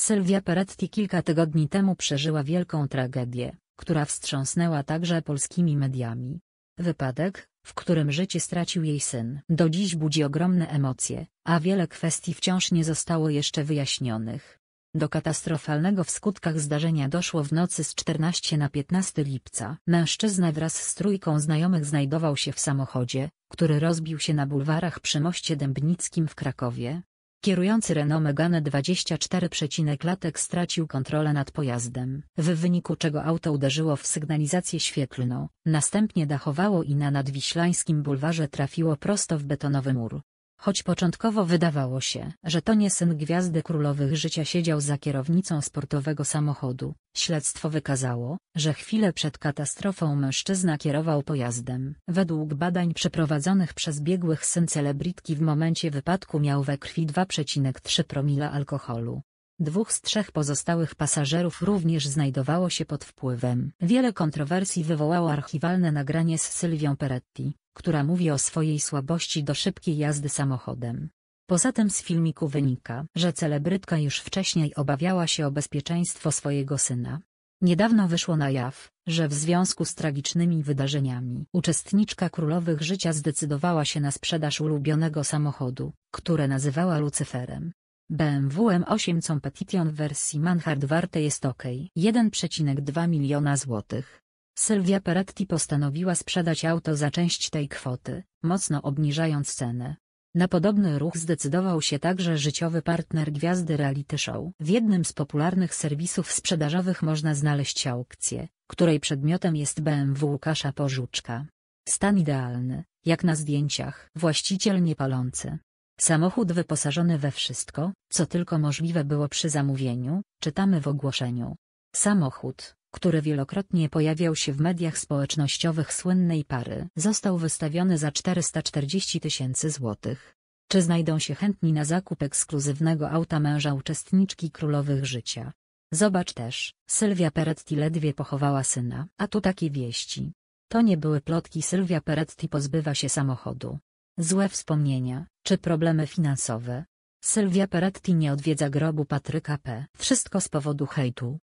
Sylwia Peretti kilka tygodni temu przeżyła wielką tragedię, która wstrząsnęła także polskimi mediami. Wypadek, w którym życie stracił jej syn, do dziś budzi ogromne emocje, a wiele kwestii wciąż nie zostało jeszcze wyjaśnionych. Do katastrofalnego w skutkach zdarzenia doszło w nocy z 14 na 15 lipca. Mężczyzna wraz z trójką znajomych znajdował się w samochodzie, który rozbił się na bulwarach przy Moście Dębnickim w Krakowie. Kierujący Renault Megane 24 przecinek latek stracił kontrolę nad pojazdem, w wyniku czego auto uderzyło w sygnalizację świetlną, następnie dachowało i na nadwiślańskim bulwarze trafiło prosto w betonowy mur. Choć początkowo wydawało się, że to nie syn Gwiazdy Królowych Życia siedział za kierownicą sportowego samochodu, śledztwo wykazało, że chwilę przed katastrofą mężczyzna kierował pojazdem. Według badań przeprowadzonych przez biegłych syn celebrytki w momencie wypadku miał we krwi 2,3 promila alkoholu. Dwóch z trzech pozostałych pasażerów również znajdowało się pod wpływem. Wiele kontrowersji wywołało archiwalne nagranie z Sylwią Peretti, która mówi o swojej słabości do szybkiej jazdy samochodem. Poza tym z filmiku wynika, że celebrytka już wcześniej obawiała się o bezpieczeństwo swojego syna. Niedawno wyszło na jaw, że w związku z tragicznymi wydarzeniami uczestniczka królowych życia zdecydowała się na sprzedaż ulubionego samochodu, które nazywała Lucyferem. BMW M8 Competition w wersji Manhard warte jest ok 1,2 miliona złotych. Sylwia Peretti postanowiła sprzedać auto za część tej kwoty, mocno obniżając cenę. Na podobny ruch zdecydował się także życiowy partner gwiazdy reality show. W jednym z popularnych serwisów sprzedażowych można znaleźć aukcję, której przedmiotem jest BMW Łukasza Pożuczka. Stan idealny, jak na zdjęciach. Właściciel niepalący. Samochód wyposażony we wszystko, co tylko możliwe było przy zamówieniu, czytamy w ogłoszeniu. Samochód, który wielokrotnie pojawiał się w mediach społecznościowych słynnej pary, został wystawiony za 440 tysięcy złotych. Czy znajdą się chętni na zakup ekskluzywnego auta męża uczestniczki królowych życia? Zobacz też, Sylwia Peretti ledwie pochowała syna, a tu takie wieści. To nie były plotki Sylwia Peretti pozbywa się samochodu. Złe wspomnienia, czy problemy finansowe? Sylwia Peretti nie odwiedza grobu Patryka P. Wszystko z powodu hejtu.